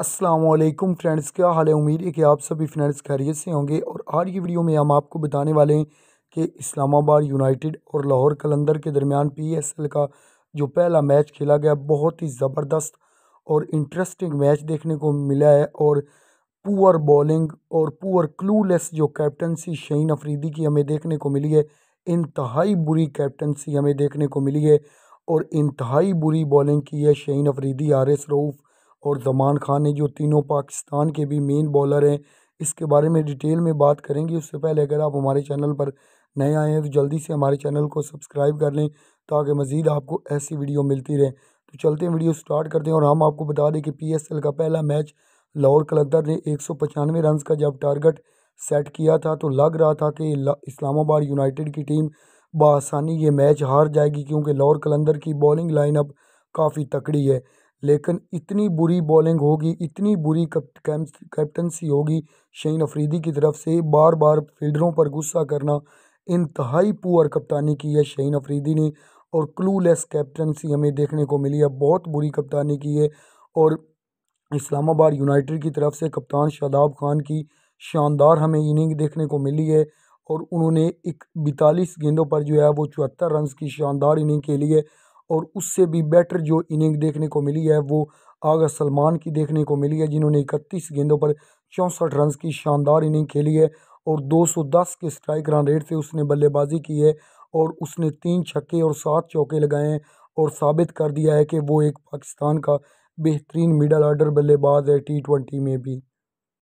Aslam friends क्या हाल है उम्मीद है कि आप सभी फ्रेंड्स खैरियत से होंगे और आज की वीडियो में हम आपको बताने वाले हैं कि इस्लामाबाद यूनाइटेड और लाहौर कलंदर के दरमियान पीएसएल का जो पहला मैच खेला गया बहुत ही ज़बरदस्त और इंटरेस्टिंग मैच देखने को मिला है और पुअर बॉलिंग और पुअर क्लूलेस जो कैप्टनसी शहीन अफरीदी की हमें देखने को मिली है इंतहाई बुरी कैप्टनसी हमें देखने को मिली है और इंतहाई बुरी बॉलिंग की है शहीन अफरीदी आर एस रऊफ़ और ज़मान खान है जो तीनों पाकिस्तान के भी मेन बॉलर हैं इसके बारे में डिटेल में बात करेंगे उससे पहले अगर आप हमारे चैनल पर नए आए हैं तो जल्दी से हमारे चैनल को सब्सक्राइब कर लें ताकि मज़ीद आपको ऐसी वीडियो मिलती रहे तो चलते हैं वीडियो स्टार्ट करते हैं और हम आपको बता दें कि पी का पहला मैच लाहौर कलंदर ने एक सौ पचानवे रन का जब टारगेट सेट किया था तो लग रहा था कि इस्लामाबाद यूनाइटेड की टीम बसानी ये मैच हार जाएगी क्योंकि लाहौर कलंदर की बॉलिंग लाइनअप काफ़ी तकड़ी है लेकिन इतनी बुरी बॉलिंग होगी इतनी बुरी कैप्टनसी होगी शहीन अफरीदी की तरफ से बार बार फील्डरों पर गुस्सा करना इंतहाई पुअर कप्तानी की है शहीन अफरीदी ने और क्लूलेस कैप्टनसी हमें देखने को मिली है बहुत बुरी कप्तानी की है और इस्लामाबाद यूनाइटेड की तरफ से कप्तान शादाब खान की शानदार हमें इनिंग देखने को मिली है और उन्होंने एक बितालीस गेंदों पर जो है वो चौहत्तर रन की शानदार इनिंग खेली है और उससे भी बेटर जो इनिंग देखने को मिली है वो आगा सलमान की देखने को मिली है जिन्होंने इकतीस गेंदों पर चौंसठ रन की शानदार इनिंग खेली है और 210 के स्ट्राइक रन रेट से उसने बल्लेबाजी की है और उसने तीन छक्के और सात चौके लगाए हैं और साबित कर दिया है कि वो एक पाकिस्तान का बेहतरीन मिडल ऑर्डर बल्लेबाज है टी ट्वेंटी में भी